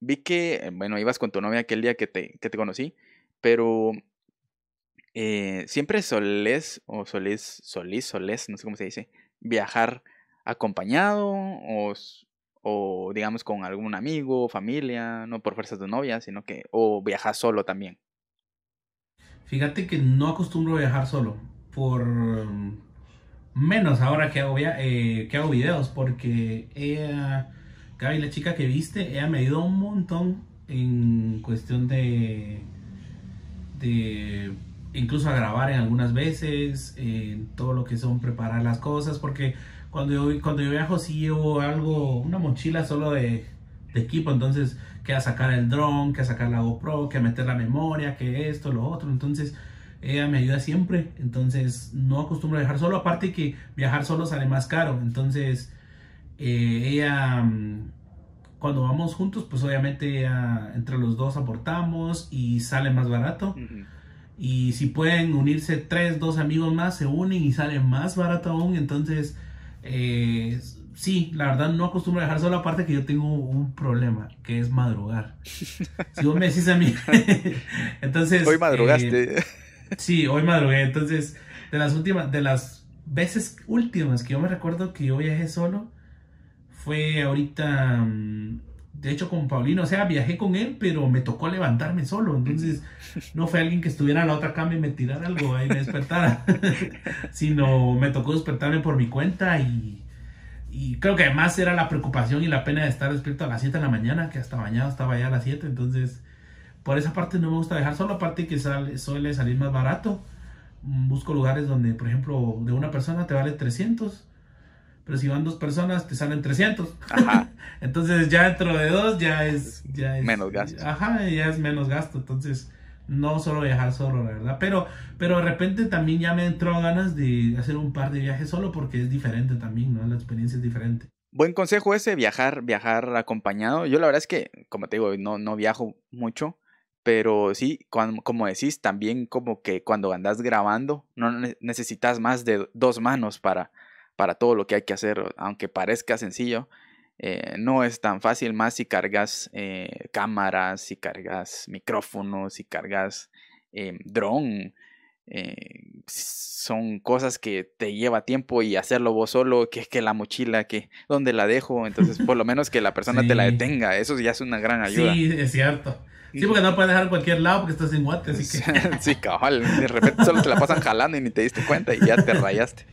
vi que, eh, bueno, ibas con tu novia aquel día que te, que te conocí, pero eh, siempre solés, o solís, solís, solés, no sé cómo se dice, viajar acompañado o, o digamos con algún amigo, familia, no por fuerzas de novia, sino que, o viajar solo también. Fíjate que no acostumbro a viajar solo, por menos ahora que hago, eh, que hago videos, porque... ella y la chica que viste, ella me ayudó un montón en cuestión de, de incluso a grabar en algunas veces, en todo lo que son preparar las cosas, porque cuando yo, cuando yo viajo sí llevo algo, una mochila solo de, equipo, entonces que a sacar el dron, que a sacar la GoPro, que a meter la memoria, que esto, lo otro, entonces ella me ayuda siempre, entonces no acostumbro a viajar solo, aparte que viajar solo sale más caro, entonces eh, ella, mm, cuando vamos juntos, pues obviamente entre los dos aportamos y sale más barato. Y si pueden unirse tres, dos amigos más, se unen y sale más barato aún. Entonces, eh, sí, la verdad no acostumbro a dejar solo aparte que yo tengo un problema, que es madrugar. Si vos me decís a mí, entonces... Hoy madrugaste. Eh, sí, hoy madrugué. Entonces, de las últimas, de las veces últimas que yo me recuerdo que yo viajé solo, fue ahorita, mm, de hecho con Paulino, o sea, viajé con él, pero me tocó levantarme solo, entonces no fue alguien que estuviera en la otra cama y me tirara algo y me despertara, sino me tocó despertarme por mi cuenta y, creo que además era la preocupación y la pena de estar despierto a las 7 de la mañana, que hasta mañana estaba ya a las 7, entonces por esa parte no me gusta dejar solo, aparte que sale, suele salir más barato, mm, busco lugares donde, por ejemplo, de una persona te vale 300 pero si van dos personas, te salen 300. Ajá. entonces ya dentro de dos ya es, ya Menos gasto. Ajá, ya es menos gasto. Entonces no solo viajar solo, la verdad. Pero, pero de repente también ya me entró ganas de hacer un par de viajes solo porque es diferente también, ¿no? La experiencia es diferente. Buen consejo ese, viajar, viajar acompañado. Yo la verdad es que, como te digo, no, no viajo mucho, pero sí, como decís, también como que cuando andas grabando, no necesitas más de dos manos para, para todo lo que hay que hacer, aunque parezca sencillo, eh, no es tan fácil, más si cargas eh, cámaras, si cargas micrófonos, si cargas em, eh, dron. son cosas que te lleva tiempo y hacerlo vos solo, que es que la mochila, que dónde la dejo, entonces por lo menos que la persona te la detenga, eso ya es una gran ayuda. Sí, es cierto. Sí, porque no puedes dejar en cualquier lado porque estás sin guantes, sí, cabal, de repente solo te la pasan jalando y ni te diste cuenta y ya te rayaste.